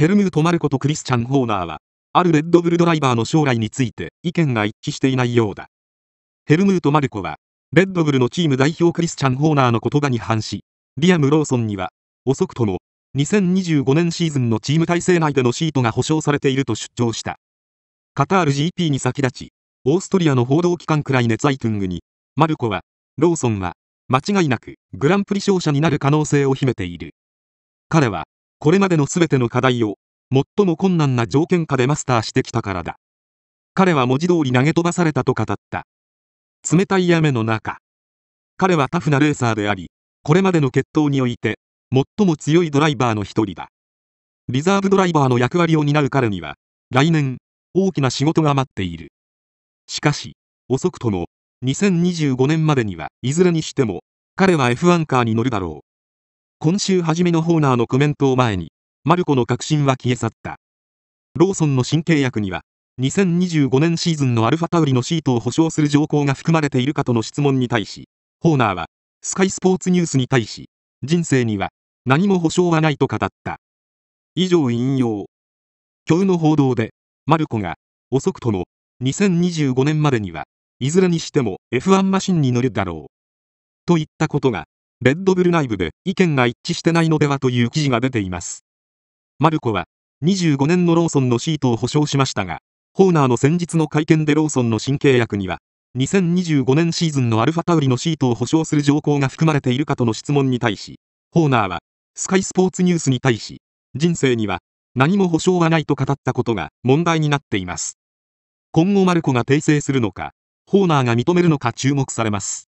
ヘルムート・マルコとクリスチャン・ホーナーは、あるレッドブルドライバーの将来について意見が一致していないようだ。ヘルムート・マルコは、レッドブルのチーム代表クリスチャン・ホーナーの言葉に反し、リアム・ローソンには、遅くとも、2025年シーズンのチーム体制内でのシートが保証されていると主張した。カタール GP に先立ち、オーストリアの報道機関クライネ・ツイトゥングに、マルコは、ローソンは、間違いなくグランプリ勝者になる可能性を秘めている。彼は、これまでの全ての課題を最も困難な条件下でマスターしてきたからだ彼は文字通り投げ飛ばされたと語った冷たい雨の中彼はタフなレーサーでありこれまでの決闘において最も強いドライバーの一人だリザーブドライバーの役割を担う彼には来年大きな仕事が待っているしかし遅くとも2025年までにはいずれにしても彼は F1 カーに乗るだろう今週初めのホーナーのコメントを前に、マルコの確信は消え去った。ローソンの新契約には、2025年シーズンのアルファタウリのシートを保証する条項が含まれているかとの質問に対し、ホーナーは、スカイスポーツニュースに対し、人生には何も保証はないと語った。以上引用。今日の報道で、マルコが、遅くとも、2025年までには、いずれにしても F1 マシンに乗るだろう。といったことが、レッドブル内部で意見が一致してないのではという記事が出ています。マルコは25年のローソンのシートを保証しましたが、ホーナーの先日の会見でローソンの新契約には、2025年シーズンのアルファタウリのシートを保証する条項が含まれているかとの質問に対し、ホーナーは、スカイスポーツニュースに対し、人生には何も保証はないと語ったことが問題になっています。今後マルコが訂正するのか、ホーナーが認めるのか注目されます。